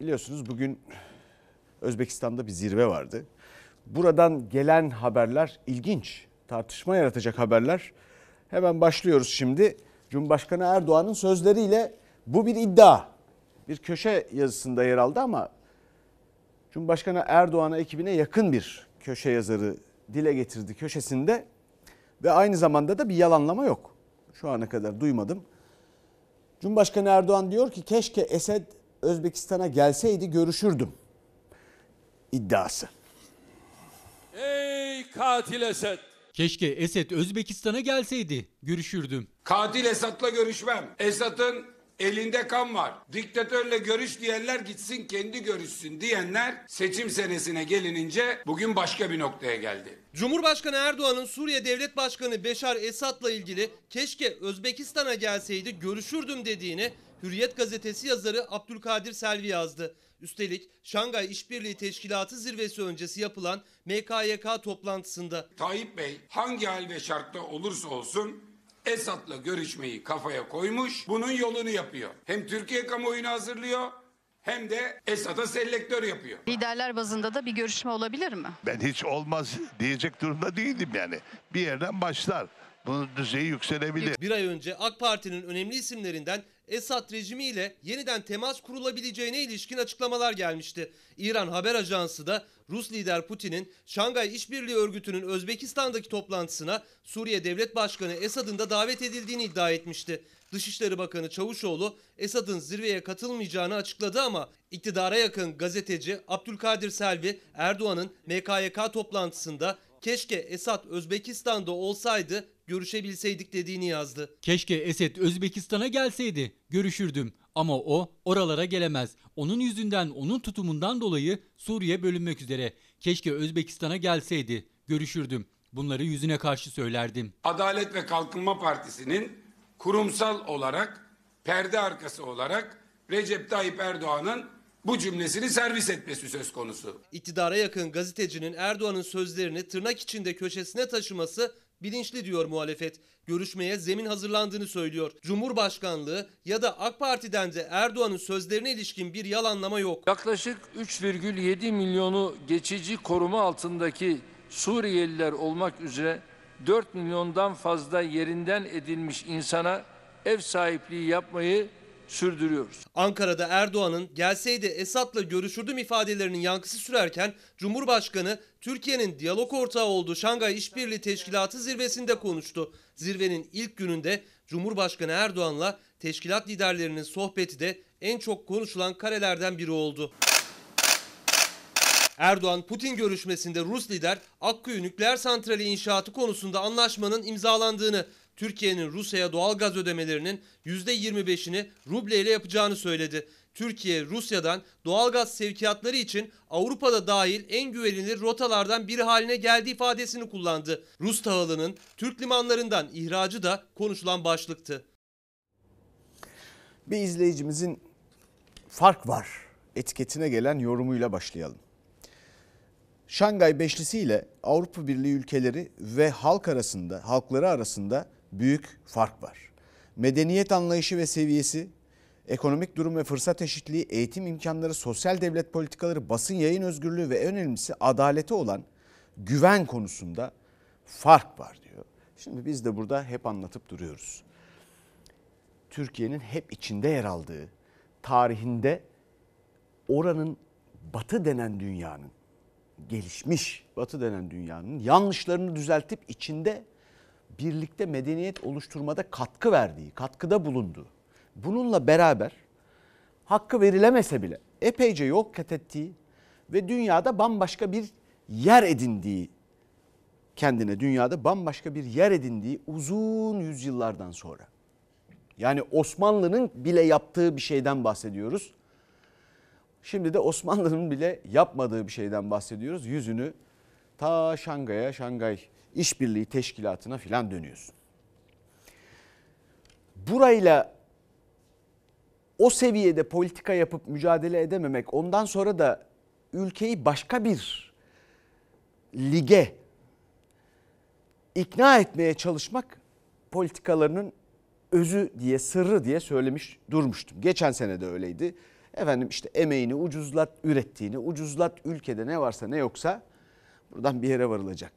biliyorsunuz bugün Özbekistan'da bir zirve vardı. Buradan gelen haberler ilginç. Tartışma yaratacak haberler. Hemen başlıyoruz şimdi. Cumhurbaşkanı Erdoğan'ın sözleriyle bu bir iddia. Bir köşe yazısında yer aldı ama Cumhurbaşkanı Erdoğan'a ekibine yakın bir köşe yazarı dile getirdi köşesinde ve aynı zamanda da bir yalanlama yok. Şu ana kadar duymadım. Cumhurbaşkanı Erdoğan diyor ki keşke Esed Özbekistan'a gelseydi görüşürdüm iddiası. Ey katil Esed! Keşke Esed Özbekistan'a gelseydi görüşürdüm. Katil Esad'la görüşmem. Esad'ın elinde kan var. Diktatörle görüş diyenler gitsin kendi görüşsün diyenler seçim senesine gelinince bugün başka bir noktaya geldi. Cumhurbaşkanı Erdoğan'ın Suriye Devlet Başkanı Beşar Esad'la ilgili keşke Özbekistan'a gelseydi görüşürdüm dediğini Hürriyet gazetesi yazarı Abdülkadir Selvi yazdı. Üstelik Şangay İşbirliği Teşkilatı zirvesi öncesi yapılan MKYK toplantısında. Tayyip Bey hangi hal ve şartta olursa olsun Esat'la görüşmeyi kafaya koymuş, bunun yolunu yapıyor. Hem Türkiye kamuoyunu hazırlıyor hem de Esat'a selektör yapıyor. Liderler bazında da bir görüşme olabilir mi? Ben hiç olmaz diyecek durumda değildim yani. Bir yerden başlar bunun düzeyi yükselebilir. Bir ay önce AK Parti'nin önemli isimlerinden Esad rejimiyle yeniden temas kurulabileceğine ilişkin açıklamalar gelmişti. İran haber ajansı da Rus lider Putin'in Şangay İşbirliği Örgütü'nün Özbekistan'daki toplantısına Suriye Devlet Başkanı Esad'ın da davet edildiğini iddia etmişti. Dışişleri Bakanı Çavuşoğlu Esad'ın zirveye katılmayacağını açıkladı ama iktidara yakın gazeteci Abdülkadir Selvi Erdoğan'ın MKYK toplantısında Keşke Esat Özbekistan'da olsaydı görüşebilseydik dediğini yazdı. Keşke Esed Özbekistan'a gelseydi. Görüşürdüm ama o oralara gelemez. Onun yüzünden, onun tutumundan dolayı Suriye bölünmek üzere. Keşke Özbekistan'a gelseydi. Görüşürdüm. Bunları yüzüne karşı söylerdim. Adalet ve Kalkınma Partisi'nin kurumsal olarak, perde arkası olarak Recep Tayyip Erdoğan'ın bu cümlesini servis etmesi söz konusu. İktidara yakın gazetecinin Erdoğan'ın sözlerini tırnak içinde köşesine taşıması bilinçli diyor muhalefet. Görüşmeye zemin hazırlandığını söylüyor. Cumhurbaşkanlığı ya da AK Parti'den de Erdoğan'ın sözlerine ilişkin bir yalanlama yok. Yaklaşık 3,7 milyonu geçici koruma altındaki Suriyeliler olmak üzere 4 milyondan fazla yerinden edilmiş insana ev sahipliği yapmayı sürdürüyoruz. Ankara'da Erdoğan'ın gelseydi Esat'la görüşürdüm ifadelerinin yankısı sürerken Cumhurbaşkanı Türkiye'nin diyalog ortağı olduğu Şangay İşbirliği Teşkilatı zirvesinde konuştu. Zirvenin ilk gününde Cumhurbaşkanı Erdoğan'la teşkilat liderlerinin sohbeti de en çok konuşulan karelerden biri oldu. Erdoğan Putin görüşmesinde Rus lider Akkuyu nükleer santrali inşaatı konusunda anlaşmanın imzalandığını Türkiye'nin Rusya'ya doğal gaz ödemelerinin %25'ini ruble ile yapacağını söyledi. Türkiye Rusya'dan doğal gaz sevkiyatları için Avrupa'da dahil en güvenilir rotalardan biri haline geldi ifadesini kullandı. Rus tahılının Türk limanlarından ihracı da konuşulan başlıktı. Bir izleyicimizin fark var etiketine gelen yorumuyla başlayalım. Şangay Beşli'siyle Avrupa Birliği ülkeleri ve halk arasında, halkları arasında büyük fark var. Medeniyet anlayışı ve seviyesi, ekonomik durum ve fırsat eşitliği, eğitim imkanları, sosyal devlet politikaları, basın yayın özgürlüğü ve en önemlisi adalete olan güven konusunda fark var diyor. Şimdi biz de burada hep anlatıp duruyoruz. Türkiye'nin hep içinde yer aldığı, tarihinde oranın batı denen dünyanın, gelişmiş batı denen dünyanın yanlışlarını düzeltip içinde birlikte medeniyet oluşturmada katkı verdiği, katkıda bulunduğu, bununla beraber hakkı verilemese bile epeyce yol kat ettiği ve dünyada bambaşka bir yer edindiği, kendine dünyada bambaşka bir yer edindiği uzun yüzyıllardan sonra. Yani Osmanlı'nın bile yaptığı bir şeyden bahsediyoruz. Şimdi de Osmanlı'nın bile yapmadığı bir şeyden bahsediyoruz. Yüzünü ta Şangay'a, Şangay işbirliği teşkilatına filan dönüyorsun. Burayla o seviyede politika yapıp mücadele edememek ondan sonra da ülkeyi başka bir lige ikna etmeye çalışmak politikalarının özü diye sırrı diye söylemiş durmuştum. Geçen sene de öyleydi. Efendim işte emeğini ucuzlat, ürettiğini ucuzlat, ülkede ne varsa ne yoksa buradan bir yere varılacaktı.